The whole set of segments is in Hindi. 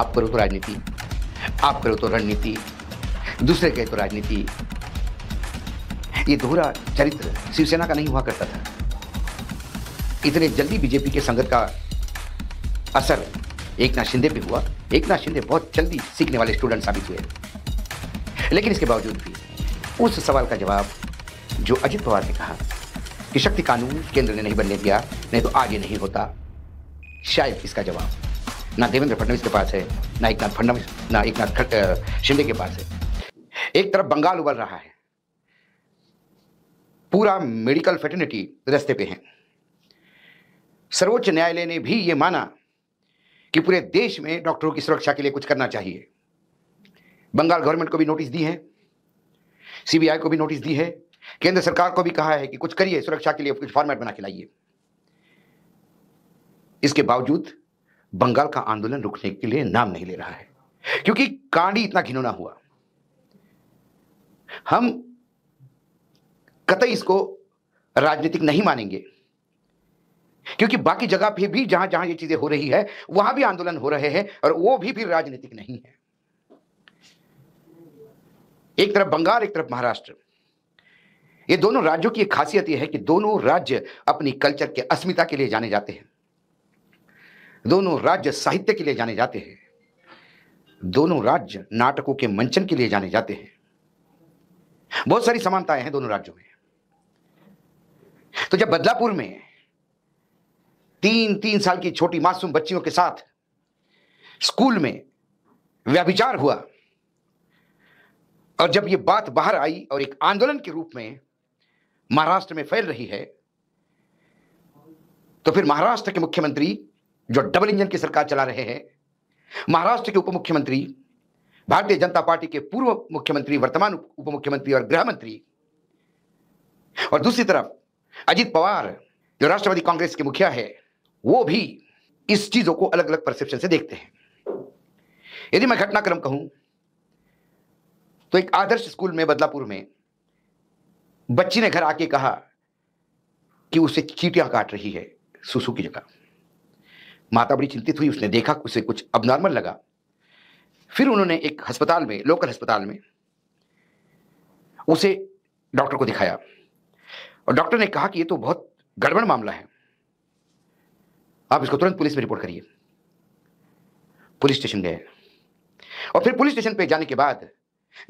आप करो तो राजनीति आप करो तो रणनीति दूसरे कहे तो राजनीति ये दोहरा चरित्र शिवसेना का नहीं हुआ करता था इतने जल्दी बीजेपी के संगत का असर एक नाथ शिंदे पे हुआ एक नाथ शिंदे बहुत जल्दी सीखने वाले स्टूडेंट साबित हुए लेकिन इसके बावजूद भी उस सवाल का जवाब जो अजित पवार ने कहा कि शक्ति कानून केंद्र ने नहीं बनने दिया नहीं तो आगे नहीं होता शायद इसका जवाब ना देवेंद्र फडणवीस के पास है ना एक नाथ फडणवीस ना एक नाथ शिंदे के पास है एक तरफ बंगाल उबल रहा है पूरा मेडिकल फेटर्निटी रस्ते पे है सर्वोच्च न्यायालय ने भी ये माना कि पूरे देश में डॉक्टरों की सुरक्षा के लिए कुछ करना चाहिए बंगाल गवर्नमेंट को भी नोटिस दी है सीबीआई को भी नोटिस दी है केंद्र सरकार को भी कहा है कि कुछ करिए सुरक्षा के लिए कुछ फॉर्मेट बना के लाइए इसके बावजूद बंगाल का आंदोलन रुकने के लिए नाम नहीं ले रहा है क्योंकि कांडी इतना घिनौना हुआ हम कतई इसको राजनीतिक नहीं मानेंगे क्योंकि बाकी जगह पे भी जहां जहां ये चीजें हो रही है वहां भी आंदोलन हो रहे हैं और वो भी फिर राजनीतिक नहीं है एक तरफ बंगाल एक तरफ महाराष्ट्र ये दोनों राज्यों की एक खासियत यह है कि दोनों राज्य अपनी कल्चर के अस्मिता के लिए जाने जाते हैं दोनों राज्य साहित्य के लिए जाने जाते हैं दोनों राज्य नाटकों के मंचन के लिए जाने जाते हैं बहुत सारी समानताएं हैं दोनों राज्यों में तो जब बदलापुर में तीन तीन साल की छोटी मासूम बच्चियों के साथ स्कूल में व्याभिचार हुआ और जब ये बात बाहर आई और एक आंदोलन के रूप में महाराष्ट्र में फैल रही है तो फिर महाराष्ट्र के मुख्यमंत्री जो डबल इंजन की सरकार चला रहे हैं महाराष्ट्र के उप मुख्यमंत्री भारतीय जनता पार्टी के पूर्व मुख्यमंत्री वर्तमान उप मुख्यमंत्री और गृह मंत्री और दूसरी तरफ अजीत पवार जो राष्ट्रवादी कांग्रेस के मुखिया है वो भी इस चीजों को अलग अलग परसेप्शन से देखते हैं यदि मैं घटनाक्रम कहूं तो एक आदर्श स्कूल में बदलापुर में बच्ची ने घर आके कहा कि उसे चीटियां काट रही है सुसु की जगह माता बड़ी चिंतित हुई उसने देखा उसे कुछ नॉर्मल लगा फिर उन्होंने एक अस्पताल में लोकल अस्पताल में उसे डॉक्टर को दिखाया और डॉक्टर ने कहा कि ये तो बहुत गड़बड़ मामला है आप इसको तुरंत पुलिस में रिपोर्ट करिए पुलिस स्टेशन गए और फिर पुलिस स्टेशन पे जाने के बाद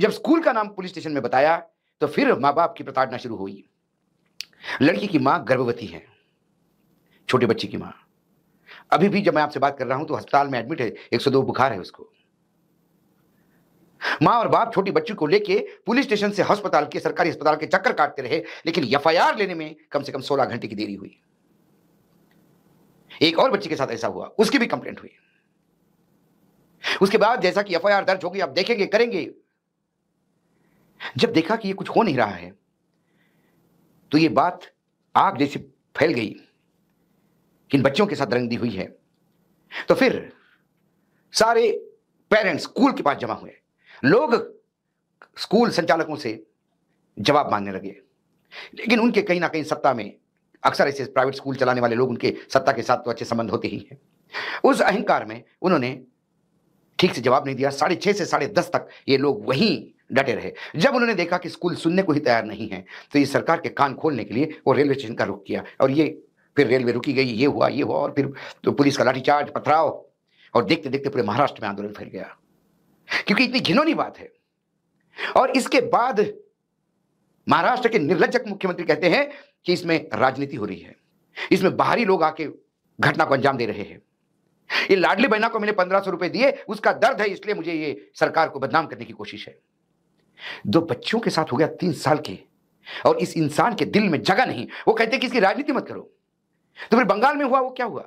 जब स्कूल का नाम पुलिस स्टेशन में बताया तो फिर माँ बाप की प्रताड़ना शुरू हुई लड़की की माँ गर्भवती है छोटे बच्चे की माँ अभी भी जब मैं आपसे बात कर रहा हूं तो अस्पताल में एडमिट है एक सौ दो बुखार है उसको मां और बाप छोटी बच्ची को लेके पुलिस स्टेशन से अस्पताल के सरकारी अस्पताल के चक्कर काटते रहे लेकिन आर लेने में कम से कम सोलह घंटे की देरी हुई एक और बच्ची के साथ ऐसा हुआ उसकी भी कंप्लेंट हुई उसके बाद जैसा कि आर दर्ज होगी आप देखेंगे करेंगे जब देखा कि ये कुछ हो नहीं रहा है तो ये बात आग जैसी फैल गई किन बच्चों के साथ रंग दी हुई है तो फिर सारे पेरेंट्स स्कूल के पास जमा हुए लोग स्कूल संचालकों से जवाब मांगने लगे लेकिन उनके कहीं ना कहीं सत्ता में अक्सर ऐसे प्राइवेट स्कूल चलाने वाले लोग उनके सत्ता के साथ तो अच्छे संबंध होते ही हैं उस अहंकार में उन्होंने ठीक से जवाब नहीं दिया साढ़े छः से साढ़े दस तक ये लोग वहीं डटे रहे जब उन्होंने देखा कि स्कूल सुनने को ही तैयार नहीं है तो ये सरकार के कान खोलने के लिए वो रेलवे स्टेशन का रुख किया और ये फिर रेलवे रुकी गई ये हुआ ये हुआ और फिर तो पुलिस का लाठीचार्ज पथराव और देखते देखते पूरे महाराष्ट्र में आंदोलन फैल गया क्योंकि इतनी घिनौनी बात है और इसके बाद महाराष्ट्र के निर्लजक मुख्यमंत्री कहते हैं कि इसमें राजनीति हो रही है इसमें बाहरी लोग आके घटना को अंजाम दे रहे हैं ये लाडली बहना को मैंने पंद्रह सौ रुपए दिए उसका दर्द है इसलिए मुझे ये सरकार को बदनाम करने की कोशिश है दो बच्चों के साथ हो गया तीन साल के और इस इंसान के दिल में जगह नहीं वो कहते कि इसकी राजनीति मत करो तो फिर बंगाल में हुआ वो क्या हुआ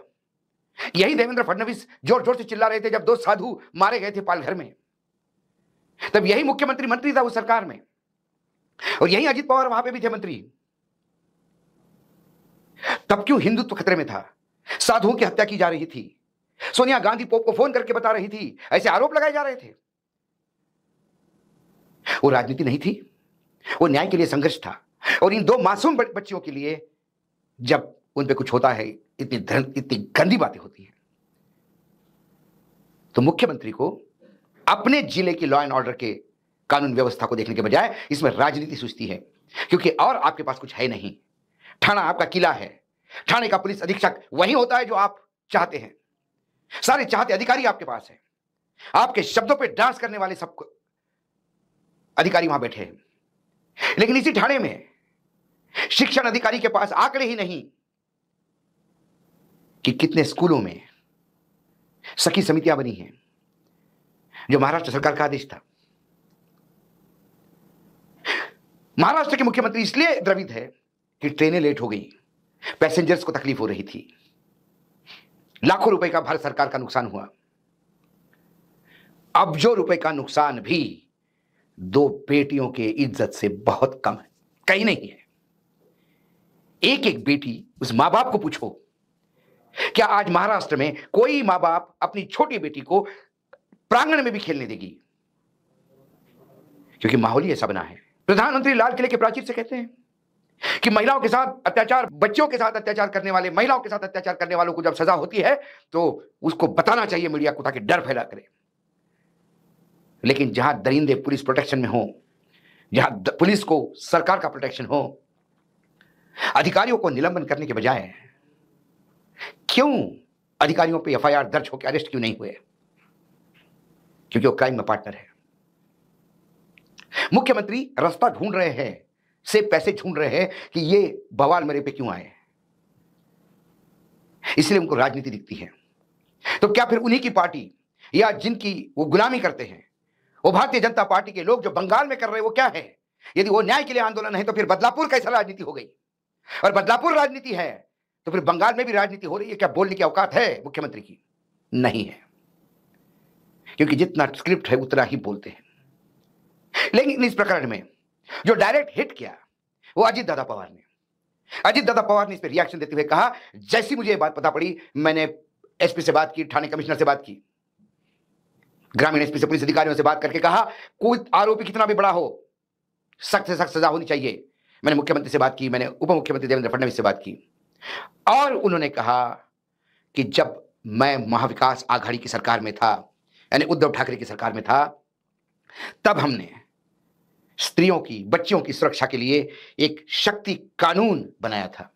यही देवेंद्र फडणवीस जोर जोर से चिल्ला रहे थे जब दो साधु मारे गए थे पालघर में तब यही मुख्यमंत्री मंत्री था उस सरकार में और यही अजित पवार वहां पे भी थे मंत्री तब क्यों हिंदुत्व खतरे में था साधुओं की हत्या की जा रही थी सोनिया गांधी पोप को फोन करके बता रही थी ऐसे आरोप लगाए जा रहे थे वो राजनीति नहीं थी वो न्याय के लिए संघर्ष था और इन दो मासूम बच्चियों के लिए जब उन पर कुछ होता है इतनी धन इतनी गंदी बातें होती हैं तो मुख्यमंत्री को अपने जिले की लॉ एंड ऑर्डर के कानून व्यवस्था को देखने के बजाय इसमें राजनीति सूझती है क्योंकि और आपके पास कुछ है नहीं थाना आपका किला है थाने का पुलिस अधीक्षक वही होता है जो आप चाहते हैं सारे चाहते अधिकारी आपके पास है आपके शब्दों पे डांस करने वाले सब अधिकारी वहां बैठे हैं लेकिन इसी थाने में शिक्षण अधिकारी के पास आंकड़े ही नहीं कि कितने स्कूलों में सखी समितियां बनी हैं जो महाराष्ट्र सरकार का आदेश था महाराष्ट्र के मुख्यमंत्री इसलिए द्रवित है कि ट्रेनें लेट हो गई पैसेंजर्स को तकलीफ हो रही थी लाखों रुपए का भारत सरकार का नुकसान हुआ अब जो रुपए का नुकसान भी दो बेटियों के इज्जत से बहुत कम है कहीं नहीं है एक एक बेटी उस मां बाप को पूछो क्या आज महाराष्ट्र में कोई माँ बाप अपनी छोटी बेटी को प्रांगण में भी खेलने देगी क्योंकि माहौल ही ऐसा बना है प्रधानमंत्री लाल किले के प्राचीर से कहते हैं कि महिलाओं के साथ अत्याचार बच्चों के साथ अत्याचार करने वाले महिलाओं के साथ अत्याचार करने वालों को जब सजा होती है तो उसको बताना चाहिए मीडिया को ताकि डर फैला करे लेकिन जहां दरिंदे पुलिस प्रोटेक्शन में हो जहां पुलिस को सरकार का प्रोटेक्शन हो अधिकारियों को निलंबन करने के बजाय क्यों अधिकारियों पे एफआईआर दर्ज होकर अरेस्ट क्यों नहीं हुए क्योंकि वो क्राइम में पार्टनर है मुख्यमंत्री रास्ता ढूंढ रहे हैं से पैसे ढूंढ रहे हैं कि ये बवाल मेरे पे क्यों आए इसलिए उनको राजनीति दिखती है तो क्या फिर उन्हीं की पार्टी या जिनकी वो गुलामी करते हैं वो भारतीय जनता पार्टी के लोग जो बंगाल में कर रहे हैं वो क्या है यदि वो न्याय के लिए आंदोलन है तो फिर बदलापुर कैसा राजनीति हो गई और बदलापुर राजनीति है तो फिर बंगाल में भी राजनीति हो रही है क्या बोलने की औकात है मुख्यमंत्री की नहीं है क्योंकि जितना स्क्रिप्ट है उतना ही बोलते हैं लेकिन इस प्रकरण में जो डायरेक्ट हिट किया वो अजीत दादा पवार ने अजीत दादा पवार ने इस पर रिएक्शन देते हुए कहा जैसी मुझे बात पता पड़ी मैंने एसपी से बात की थाने कमिश्नर से बात की ग्रामीण एसपी से पुलिस अधिकारियों से बात करके कहा कोई आरोपी कितना भी बड़ा हो सख्त से सख्त सजा होनी चाहिए मैंने मुख्यमंत्री से बात की मैंने उप मुख्यमंत्री देवेंद्र फडणवीस से बात की और उन्होंने कहा कि जब मैं महाविकास आघाड़ी की सरकार में था यानी उद्धव ठाकरे की सरकार में था तब हमने स्त्रियों की बच्चियों की सुरक्षा के लिए एक शक्ति कानून बनाया था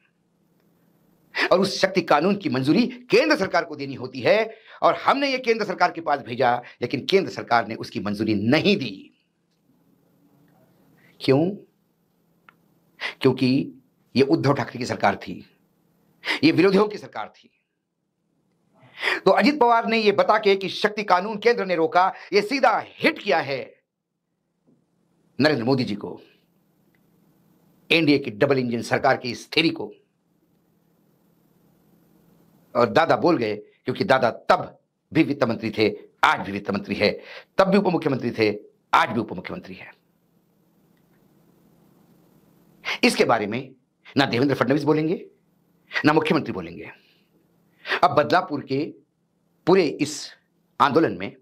और उस शक्ति कानून की मंजूरी केंद्र सरकार को देनी होती है और हमने यह केंद्र सरकार के पास भेजा लेकिन केंद्र सरकार ने उसकी मंजूरी नहीं दी क्यों क्योंकि यह उद्धव ठाकरे की सरकार थी ये विरोधियों की सरकार थी तो अजित पवार ने यह बता के कि शक्ति कानून केंद्र ने रोका यह सीधा हिट किया है नरेंद्र मोदी जी को एनडीए की डबल इंजन सरकार की इस थेरी को और दादा बोल गए क्योंकि दादा तब भी वित्त मंत्री थे आज भी वित्त मंत्री है तब भी उप मुख्यमंत्री थे आज भी उप मुख्यमंत्री है इसके बारे में ना देवेंद्र फडणवीस बोलेंगे ना मुख्यमंत्री बोलेंगे अब बदलापुर के पूरे इस आंदोलन में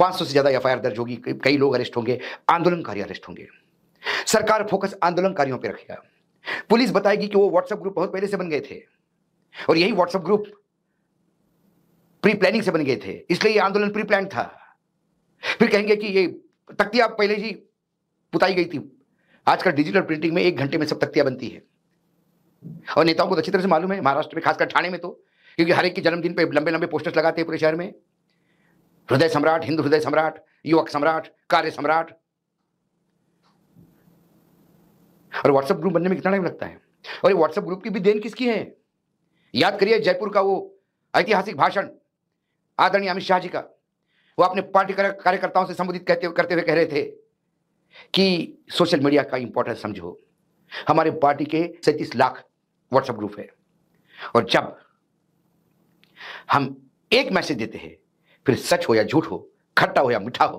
500 से ज़्यादा एफ दर्ज होगी कई लोग अरेस्ट होंगे आंदोलनकारी अरेस्ट होंगे सरकार फोकस आंदोलनकारियों पर रखेगा पुलिस बताएगी कि वो व्हाट्सएप ग्रुप बहुत पहले से बन गए थे और यही व्हाट्सएप ग्रुप प्री प्लानिंग से बन गए थे इसलिए ये आंदोलन प्री प्लान था फिर कहेंगे कि ये तख्तियां पहले ही पुताई गई थी आजकल डिजिटल प्रिंटिंग में एक घंटे में सब तख्तियां बनती है और नेताओं को तो अच्छी तरह से मालूम है महाराष्ट्र में खासकर ठाणे में तो क्योंकि हर एक के जन्मदिन पर लंबे लंबे पोस्टर्स लगाते हैं पूरे शहर में हृदय सम्राट हिंदू हृदय सम्राट युवक सम्राट कार्य सम्राट और व्हाट्सएप ग्रुप बनने में कितना टाइम लगता है और ये व्हाट्सएप ग्रुप की भी देन किसकी है याद करिए जयपुर का वो ऐतिहासिक भाषण आदरणीय अमित शाह जी का वो अपने पार्टी कार्यकर्ताओं से संबोधित करते हुए कह रहे थे कि सोशल मीडिया का इंपॉर्टेंस समझो हमारे पार्टी के सैंतीस लाख व्हाट्सएप ग्रुप है और जब हम एक मैसेज देते हैं फिर सच हो या झूठ हो खट्टा हो या मीठा हो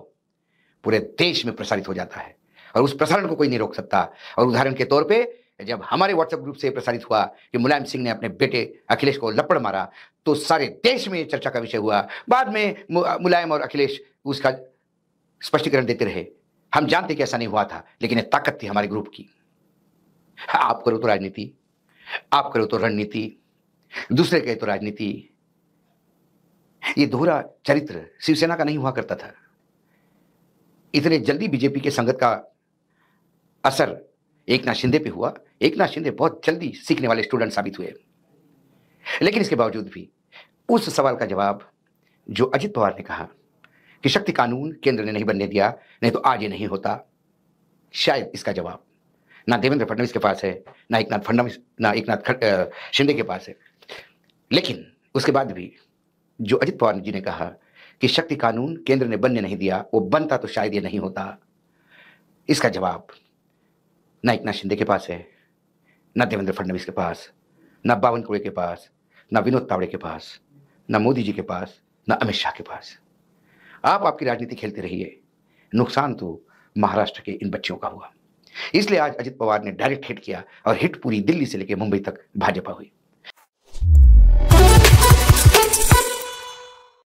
पूरे देश में प्रसारित हो जाता है और उस प्रसारण को कोई नहीं रोक सकता और उदाहरण के तौर पे जब हमारे व्हाट्सएप ग्रुप से प्रसारित हुआ कि मुलायम सिंह ने अपने बेटे अखिलेश को लपड़ मारा तो सारे देश में चर्चा का विषय हुआ बाद में मुलायम और अखिलेश उसका स्पष्टीकरण देते रहे हम जानते कि ऐसा नहीं हुआ था लेकिन ये ताकत थी हमारे ग्रुप की आप करो तो राजनीति आप करो तो रणनीति दूसरे कहे तो राजनीति ये दोहरा चरित्र शिवसेना का नहीं हुआ करता था इतने जल्दी बीजेपी के संगत का असर एक नाथ शिंदे पे हुआ एक नाथ शिंदे बहुत जल्दी सीखने वाले स्टूडेंट साबित हुए लेकिन इसके बावजूद भी उस सवाल का जवाब जो अजित पवार ने कहा कि शक्ति कानून केंद्र ने नहीं बनने दिया नहीं तो आज ये नहीं होता शायद इसका जवाब ना देवेंद्र फडणवीस के पास है ना एक नाथ फडणवीस ना एक नाथ शिंदे के पास है लेकिन उसके बाद भी जो अजित पवार जी ने कहा कि शक्ति कानून केंद्र ने बनने नहीं दिया वो बनता तो शायद ये नहीं होता इसका जवाब ना एक नाथ शिंदे के पास है ना देवेंद्र फडणवीस के पास ना बावन कुड़े के पास ना विनोद तावड़े के पास ना मोदी जी के पास ना अमित शाह के पास आप आपकी राजनीति खेलते रहिए नुकसान तो महाराष्ट्र के इन बच्चों का हुआ इसलिए आज अजित पवार ने डायरेक्ट हिट किया और हिट पूरी दिल्ली से लेकर मुंबई तक भाजपा हुई